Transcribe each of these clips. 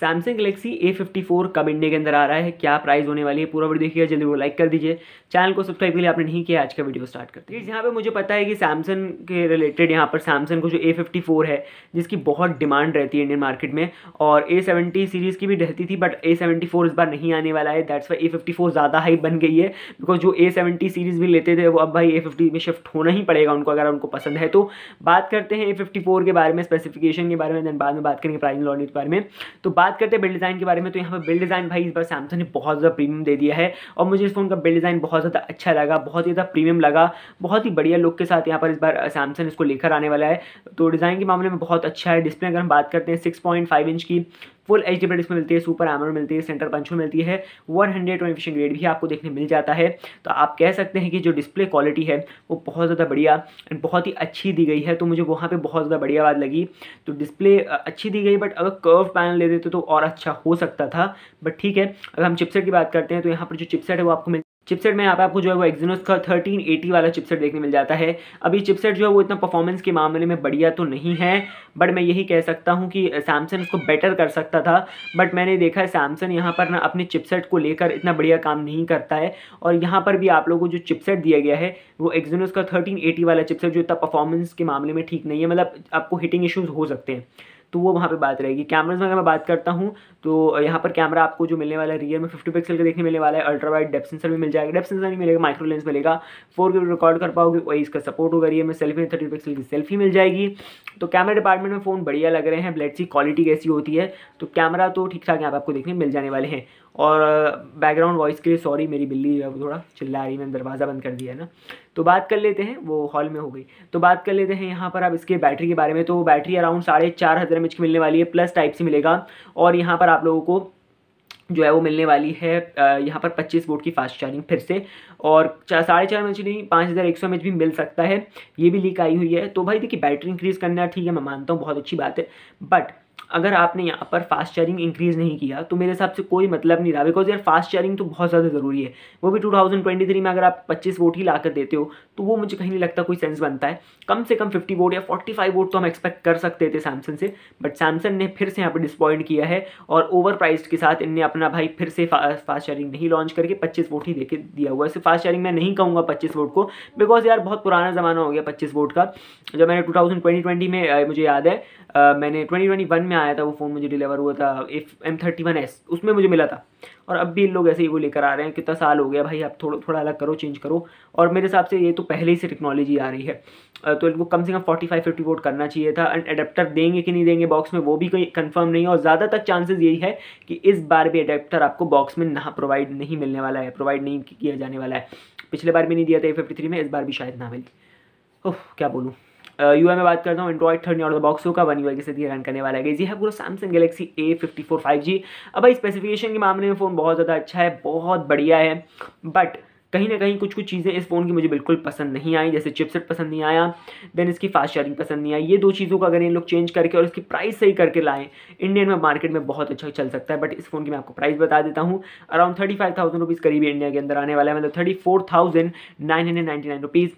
Samsung Galaxy A fifty four कब India के अंदर आ रहा है क्या प्राइस होने वाली है पूरा वीडियो देखिए जल्दी वो लाइक कर दीजिए चैनल को सब्सक्राइब के लिए आपने नहीं किया आज का वीडियो स्टार्ट करते हैं यहाँ पे मुझे पता है कि सैमसंग के रिलेटेड यहाँ पर सैमसंग को जो ए फिफ्टी फोर है जिसकी बहुत डिमांड रहती है इंडियन मार्केट में और ए सेवेंटी सीरीज़ की भी रहती थी बट ए सेवेंटी फोर इस बार नहीं आने वाला है that's why A fifty four ज़्यादा हाई बन गई है बिकॉज जो ए सेवेंटी सीरीज़ भी लेते थे वो अब भाई ए फिफ्टी में शिफ्ट होना ही पड़ेगा उनको अगर उनको पसंद है तो बात करते हैं ए फिफ्टी फोर के बारे में स्पेसिफिकेशन के बारे में बाद में बात करेंगे प्राइस लॉन्च के बारे में तो बात बात करते हैं बिल्ड डिज़ाइन के बारे में तो यहाँ पर बिल्ड डिज़ाइन भाई इस बार सैमसंग ने बहुत ज़्यादा प्रीमियम दे दिया है और मुझे इस फ़ोन का बिल्ड डिज़ाइन बहुत ज़्यादा अच्छा लगा बहुत ही ज़्यादा प्रीमियम लगा बहुत ही बढ़िया लुक के साथ यहाँ पर इस बार सैमसंग इसको लेकर आने वाला है तो डिज़ाइन के मामले में बहुत अच्छा है डिस्प्ले अगर हम बात करते हैं सिक्स इंच की फुल एच डी इसमें मिलती है सुपर आमर मिलती है सेंटर पंच में मिलती है one hundred twenty fishing rate भी आपको देखने मिल जाता है तो आप कह सकते हैं कि जो डिस्प्ले क्वालिटी है वो बहुत ज़्यादा बढ़िया एंड बहुत ही अच्छी दी गई है तो मुझे वहाँ पर बहुत ज़्यादा बढ़िया बात लगी तो डिस्प्ले अच्छी दी गई बट अगर कर्व पैनल ले देते तो और अच्छा हो सकता था बट ठीक है अगर हम चिपसेट की बात करते हैं तो यहाँ पर जो चिपसेट है वो आपको मिल चिपसेट में यहाँ पे आपको जो है वो एक्जीनोस का थर्टीन एटी वाला चिपसेट देखने मिल जाता है अभी चिपसेट जो है वो इतना परफॉर्मेंस के मामले में बढ़िया तो नहीं है बट मैं यही कह सकता हूँ कि सैमसंग इसको बेटर कर सकता था बट मैंने देखा है सैमसंग यहाँ पर ना अपने चिपसेट को लेकर इतना बढ़िया काम नहीं करता है और यहाँ पर भी आप लोगों को जो चिपसेट दिया गया है वो एक्जीनोस का थर्टीन वाला चिपसेट जो इतना परफॉर्मेंस के मामले में ठीक नहीं है मतलब आपको हिटिंग इशूज़ हो सकते हैं तो वो वहाँ पर बात रहेगी कैमराज में अगर मैं बात करता हूँ तो यहाँ पर कैमरा आपको जो मिलने वाला है रियर में फिफ्टी पिक्सल का देखने मिलने वाला है अल्ट्रा वाइड डेप सेंसर भी मिल जाएगा डेप सेंसर नहीं मिलेगा माइक्रो लेंस मिलेगा फोर के रिकॉर्ड कर पाओगे वही इसका सपोर्ट होगा रियर में सेल्फी थर्टी पिक्सल की सेल्फी मिल जाएगी तो कैमरा डिपार्टमेंट में फ़ोन बढ़िया लग रहे हैं ब्लेट सी क्वालिटी कैसी होती है तो कैमरा तो ठीक ठाक यहाँ पर आपको देखने मिल जाने वाले हैं और बैकग्राउंड वॉइस के लिए सॉरी मेरी बिल्ली जो है थोड़ा चिल्ला रही मैंने दरवाज़ा बंद कर दिया है ना तो बात कर लेते हैं वो हॉल में हो गई तो बात कर लेते हैं यहाँ पर आप इसके बैटरी के बारे में तो बैटरी अराउंड साढ़े चार हज़ार एम की मिलने वाली है प्लस टाइप से मिलेगा और यहाँ पर आप लोगों को जो है वो मिलने वाली है यहाँ पर 25 वोट की फास्ट चार्जिंग फिर से और साढ़े चार एम नहीं पाँच हज़ार एक सौ भी मिल सकता है ये भी लीक आई हुई है तो भाई देखिए बैटरी इंक्रीज़ करना ठीक है मैं मानता हूँ बहुत अच्छी बात है बट अगर आपने यहाँ पर फास्ट चार्जिंग इंक्रीज़ नहीं किया तो मेरे हिसाब से कोई मतलब नहीं रहा बिकॉज यार फास्ट चार्जिंग तो बहुत ज़्यादा ज़रूरी है वो भी 2023 में अगर आप 25 वोट ही ला कर देते हो तो वो मुझे कहीं नहीं लगता कोई सेंस बनता है कम से कम 50 वोट या 45 वोट तो हम एक्सपेक्ट कर सकते थे सैमसंग से बट सैमसंग ने फिर से यहाँ पर डिसपॉइंट किया है और ओवर के साथ इनने अपना भाई फिर से फा, फास्ट चार्जिंग नहीं लॉन्च करके पच्चीस वोट ही दे दिया हुआ है फास्ट चार्जिंग मैं नहीं कहूँगा पच्चीस वोट को बिकॉज यार बहुत पुराना ज़माना हो गया पच्चीस वोट का जब मैंने टू में मुझे याद है मैंने ट्वेंटी में नया आया था वो फ़ोन मुझे डिलीवर हुआ था F M thirty one S उसमें मुझे मिला था और अब भी इन लोग ऐसे ही वो लेकर आ रहे हैं कितना साल हो गया भाई आप थोड़ा थोड़ा अलग करो चेंज करो और मेरे हिसाब से ये तो पहले ही से टेक्नोलॉजी आ रही है तो इनको कम से कम फोर्टी फाइव फिफ्टी वोट करना चाहिए था एंड अडेप्टर देंगे कि नहीं देंगे बॉक्स में वो भी कोई कन्फर्म नहीं है और ज़्यादातर चांसेज यही है कि इस बार भी अडेप्टर आपको बॉक्स में ना प्रोवाइड नहीं मिलने वाला है प्रोवाइड नहीं किया जाने वाला है पिछले बार भी नहीं दिया था ए में इस बार भी शायद ना मिली ओह क्या बोलूँ यू uh, में बात करता हूँ Android thirty out the box होगा वन यू के साथ रन करने वाला है ये है पूरा Samsung Galaxy A fifty four five G अब भाई स्पेसिफिकेशन के मामले में फ़ोन बहुत ज़्यादा अच्छा है बहुत बढ़िया है बट कहीं ना कहीं कुछ कुछ चीज़ें इस फ़ोन की मुझे बिल्कुल पसंद नहीं आई जैसे चिपसेट पसंद नहीं आया देन इसकी फास्ट चार्जिंग पसंद नहीं आई ये दो चीज़ों का अगर इन लोग चेंज करके और इसकी प्राइस सही करके लाएँ इंडियन में मार्केट में बहुत अच्छा चल सकता है बट इस फ़ोन की मैं आपको प्राइस बता देता हूँ around thirty five thousand rupees करीब इंडिया के अंदर आने वाला है मतलब thirty four thousand nine hundred nine rupees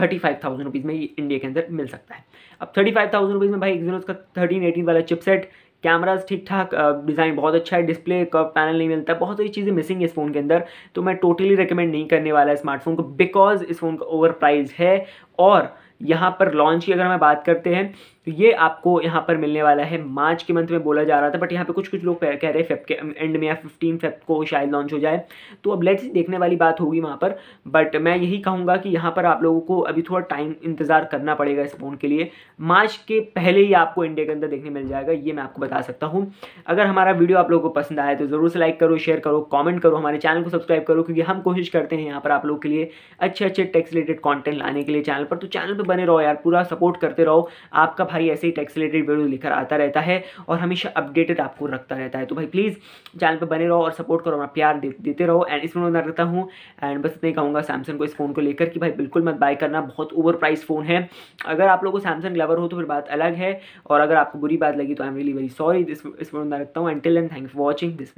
thirty five thousand rupees में ये इंडिया के अंदर मिल सकता है अब थर्टी फाइव थाउजेंड रुपीज़ में भाई एक्जीनोस का थर्टीन एटीन वाला चिपसेट कैमराज ठीक ठाक डिज़ाइन बहुत अच्छा है डिस्प्ले का पैनल नहीं मिलता बहुत सारी चीज़ें मिसिंग है इस फ़ोन के अंदर तो मैं टोटली रिकमेंड नहीं करने वाला है स्मार्टफोन को बिकॉज इस फ़ोन का ओवर प्राइज है और यहाँ पर लॉन्च की अगर मैं बात करते हैं तो ये आपको यहाँ पर मिलने वाला है मार्च के मंथ में बोला जा रहा था बट यहाँ पे कुछ कुछ लोग कह रहे हैं फेब के एंड में या फिफ्टीन फेब को शायद लॉन्च हो जाए तो अब लेट्स देखने वाली बात होगी वहाँ पर बट मैं यही कहूँगा कि यहाँ पर आप लोगों को अभी थोड़ा टाइम इंतज़ार करना पड़ेगा इस फ़ोन के लिए मार्च के पहले ही आपको इंडिया के अंदर देखने मिल जाएगा ये मैं आपको बता सकता हूँ अगर हमारा वीडियो आप लोगों को पसंद आया तो ज़रूर से लाइक करो शेयर करो कॉमेंट करो हमारे चैनल को सब्सक्राइब करो क्योंकि हम कोशिश करते हैं यहाँ पर आप लोग के लिए अच्छे अच्छे टैक्स रिलेटेड कॉन्टेंट लाने के लिए चैनल पर तो चैनल पर बने रहो यार पूरा सपोर्ट करते रहो आपका भाई ऐसे ही टैक्स रिलेटेड वीडियो लेकर आता रहता है और हमेशा अपडेटेड आपको रखता रहता है तो भाई प्लीज़ चैनल पर बने रहो और सपोर्ट करो अपना प्यार दे, देते रहो एंड इसमें मैं रखता हूँ एंड बस इतना ही कहूँगा सैमसंग को इस फ़ोन को लेकर कि भाई बिल्कुल मत बाय करना बहुत ओवर प्राइस फ़ोन है अगर आप लोगों को सैमसंग लवर हो तो फिर बात अलग है और अगर आपको बुरी बात लगी तो I am really very sorry इसमें मैं रखता हूँ and till end thank for watching this